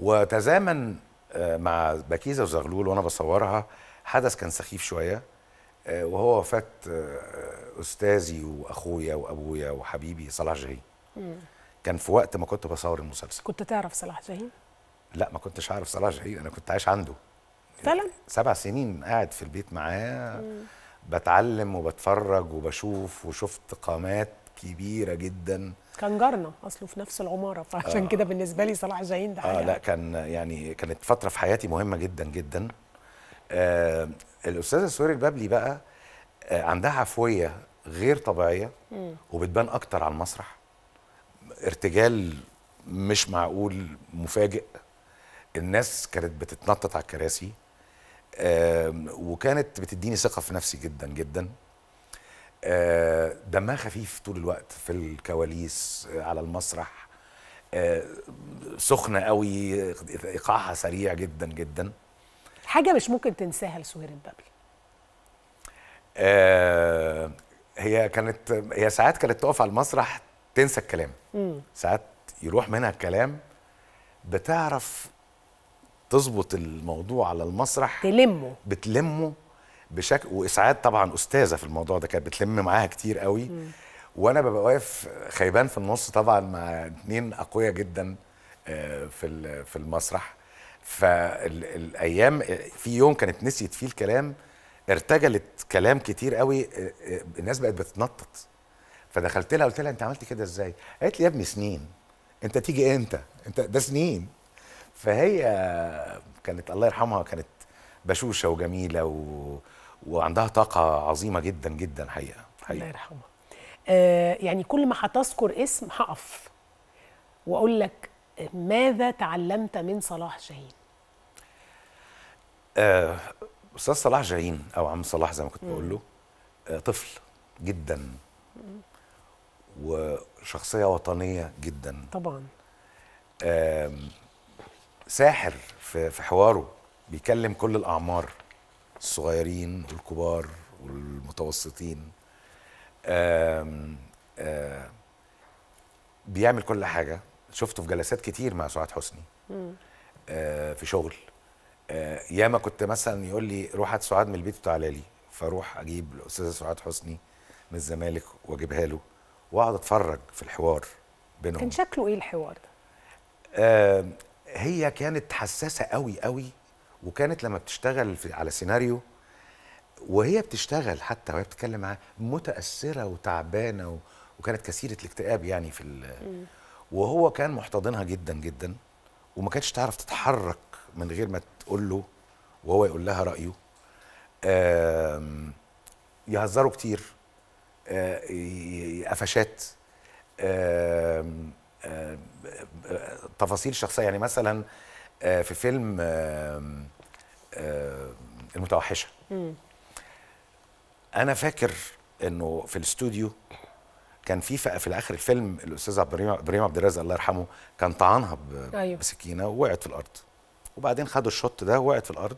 وتزامن آه، مع بكيزة وزغلول وأنا بصورها حدث كان سخيف شوية آه، وهو وفاة آه، أستاذي وأخويا وأبويا وحبيبي صلاح جاهين كان في وقت ما كنت بصور المسلسل كنت تعرف صلاح جاهين؟ لا ما كنتش أعرف صلاح جاهين أنا كنت عايش عنده فعلا؟ سبع سنين قاعد في البيت معاه بتعلم وبتفرج وبشوف وشفت قامات كبيرة جدا كان جارنا اصله في نفس العماره فعشان آه. كده بالنسبه لي صلاح جاهين ده اه لا كان يعني كانت فتره في حياتي مهمه جدا جدا آه الاستاذه سهير البابلي بقى آه عندها عفويه غير طبيعيه وبتبان اكتر على المسرح ارتجال مش معقول مفاجئ الناس كانت بتتنطط على الكراسي آه وكانت بتديني ثقه في نفسي جدا جدا آه، دمها خفيف طول الوقت في الكواليس آه، على المسرح آه، سخنه قوي ايقاعها سريع جدا جدا حاجه مش ممكن تنساها لسهير البابلي هي كانت هي ساعات كانت تقف على المسرح تنسى الكلام ساعات يروح منها الكلام بتعرف تظبط الموضوع على المسرح تلمه بتلمه بشكل واسعاد طبعا استاذه في الموضوع ده كانت بتلم معاها كتير قوي وانا ببقى واقف خيبان في النص طبعا مع اتنين اقوياء جدا آه، في في المسرح فالايام في يوم كانت نسيت فيه الكلام ارتجلت كلام كتير قوي آه، آه، الناس بقت بتتنطط فدخلت لها قلت لها انت عملت كده ازاي قالت لي يا ابني سنين انت تيجي امتى انت ده سنين فهي كانت الله يرحمها كانت بشوشه وجميله و... وعندها طاقه عظيمه جدا جدا حقيقه, حقيقة. الله يرحمها آه يعني كل ما هتذكر اسم هقف واقول لك ماذا تعلمت من صلاح شاهين آه استاذ صلاح شاهين او عم صلاح زي ما كنت بقول له آه طفل جدا وشخصيه وطنيه جدا طبعا آه ساحر في حواره بيكلم كل الاعمار الصغيرين والكبار والمتوسطين آم آم بيعمل كل حاجة شفته في جلسات كتير مع سعاد حسني آه، في شغل آه، ياما كنت مثلا يقول لي روح هات سعاد من البيت بتاع لي فاروح اجيب الاستاذه سعاد حسني من الزمالك واجيبها له واقعد اتفرج في الحوار بينهم كان شكله ايه الحوار ده؟ هي كانت حساسه قوي قوي وكانت لما بتشتغل في على سيناريو وهي بتشتغل حتى وهي بتتكلم معاه متاثره وتعبانه وكانت كثيره الاكتئاب يعني في وهو كان محتضنها جدا جدا وما كانتش تعرف تتحرك من غير ما تقول له وهو يقول لها رايه يهزروا كتير آه، قفشات آه، تفاصيل شخصيه يعني مثلا آه، في فيلم المتوحشه انا فاكر انه في الاستوديو كان في في اخر الفيلم الاستاذ ابراهيم عبد الرازق الله يرحمه كان طعنها أيوه. بسكينه ووقعت في الارض وبعدين خدوا الشوت ده وقعت في الارض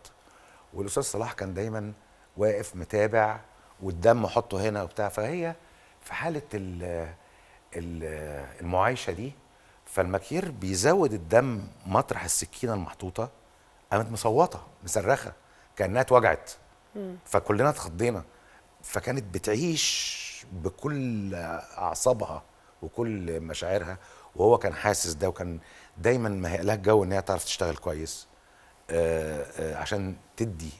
والاستاذ صلاح كان دايما واقف متابع والدم حطه هنا وبتاع فهي في حاله ال ال المعايشه دي فالمكير بيزود الدم مطرح السكينه المحطوطه قامت مصوته مصرخه كانها اتوجعت فكلنا اتخضينا فكانت بتعيش بكل اعصابها وكل مشاعرها وهو كان حاسس ده وكان دايما ما لها الجو ان هي تعرف تشتغل كويس آه، آه، عشان تدي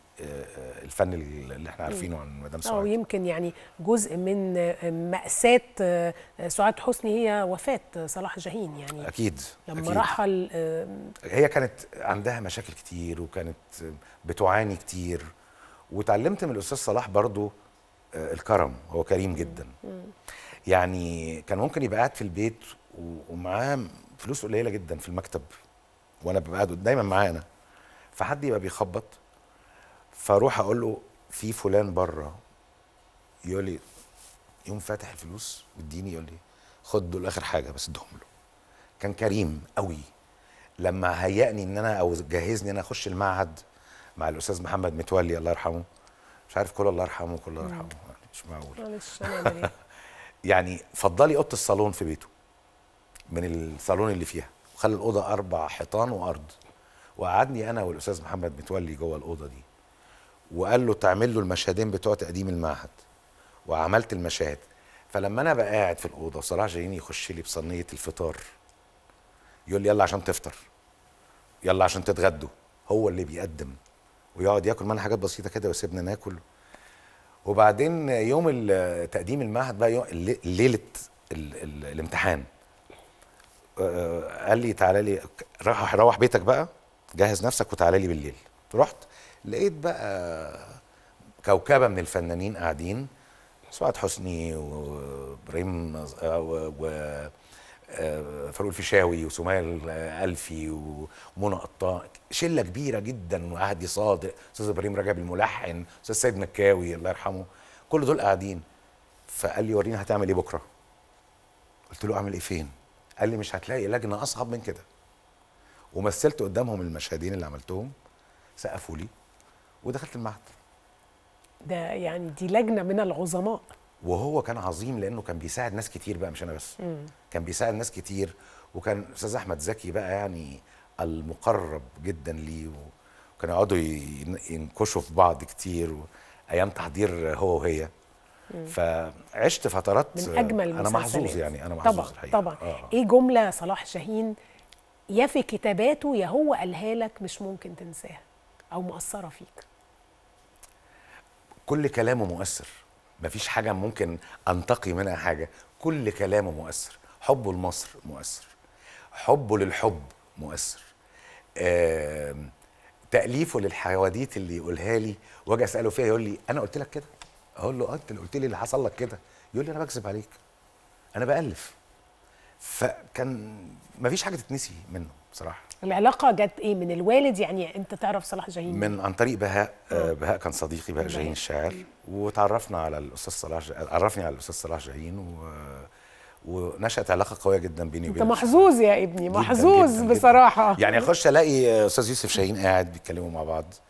الفن اللي احنا عارفينه عن مدام سعاد اه يعني جزء من مأساة آه، سعاد حسني هي وفاة صلاح جاهين يعني اكيد لما أكيد. رحل هي كانت عندها مشاكل كتير وكانت بتعاني كتير وتعلمت من الاستاذ صلاح برضو آه، الكرم هو كريم جدا يعني كان ممكن يبقى قاعد في البيت ومعاه فلوس قليله جدا في المكتب وانا ببقى قاعد دايما معاه انا فحد يبقى بيخبط فاروح اقول له في فلان بره يقول لي يوم فاتح الفلوس واديني يقول لي خد دول اخر حاجه بس ادهم له كان كريم قوي لما هيأني ان انا او جهزني ان انا اخش المعهد مع الاستاذ محمد متولي الله يرحمه مش عارف كل الله يرحمه كل الله يرحمه يعني مش معقول إيه؟ يعني فضلي اوضه الصالون في بيته من الصالون اللي فيها وخلى الاوضه اربع حيطان وارض وقعدني انا والاستاذ محمد متولي جوه الاوضه دي وقال له تعمل له المشهدين بتوع تقديم المعهد وعملت المشاهد فلما انا بقى قاعد في الاوضه صلاح جاييني يخش لي بصنيه الفطار يقول لي يلا عشان تفطر يلا عشان تتغدوا هو اللي بيقدم ويقعد ياكل معانا حاجات بسيطه كده ويسيبنا ناكل وبعدين يوم تقديم المعهد بقى يوم ليله الامتحان آه، آه، قال لي تعالى لي روح بيتك بقى جهز نفسك وتعالى لي بالليل رحت لقيت بقى كوكبه من الفنانين قاعدين سعاد حسني وابراهيم وفاروق آه، الفيشاوي وسمال ألفي ومنى قطان شله كبيره جدا وعهدي صادق استاذ ابراهيم رجب الملحن استاذ سيد مكاوي الله يرحمه كل دول قاعدين فقال لي وريني هتعمل ايه بكره قلت له اعمل ايه فين قال لي مش هتلاقي لجنه اصعب من كده ومثلت قدامهم المشهدين اللي عملتهم سقفوا لي ودخلت المعهد ده يعني دي لجنه من العظماء وهو كان عظيم لانه كان بيساعد ناس كتير بقى مش انا بس مم. كان بيساعد ناس كتير وكان استاذ احمد زكي بقى يعني المقرب جدا ليه وكانوا يقعدوا ينكشوا في بعض كتير ايام تحضير هو وهي مم. فعشت فترات من اجمل انا محظوظ يعني انا محظوظ طبعا الحقيقة. طبعا آه. ايه جمله صلاح شاهين يا في كتاباته يا هو قالها لك مش ممكن تنساها او مؤثره فيك كل كلامه مؤثر مفيش حاجه ممكن انتقي منها حاجه كل كلامه مؤثر حبه لمصر مؤثر حبه للحب مؤثر آه تاليفه للحواديت اللي يقولها لي واجي اساله فيها يقول لي انا قلت لك كده اقول له أه، انت اللي قلت لي اللي حصل لك كده يقول لي انا بكذب عليك انا بالف فكان مفيش حاجه تتنسي منه بصراحه العلاقة جت ايه من الوالد يعني انت تعرف صلاح جاهين من عن طريق بهاء آه. آه، بهاء كان صديقي بهاء جاهين الشاعر وتعرفنا على الاستاذ صلاح عرفني على الاستاذ صلاح جاهين و... ونشأت علاقة قوية جدا بيني وبينه انت محظوظ يا ابني محظوظ بصراحة جداً. يعني اخش الاقي استاذ يوسف شاهين قاعد بيتكلموا مع بعض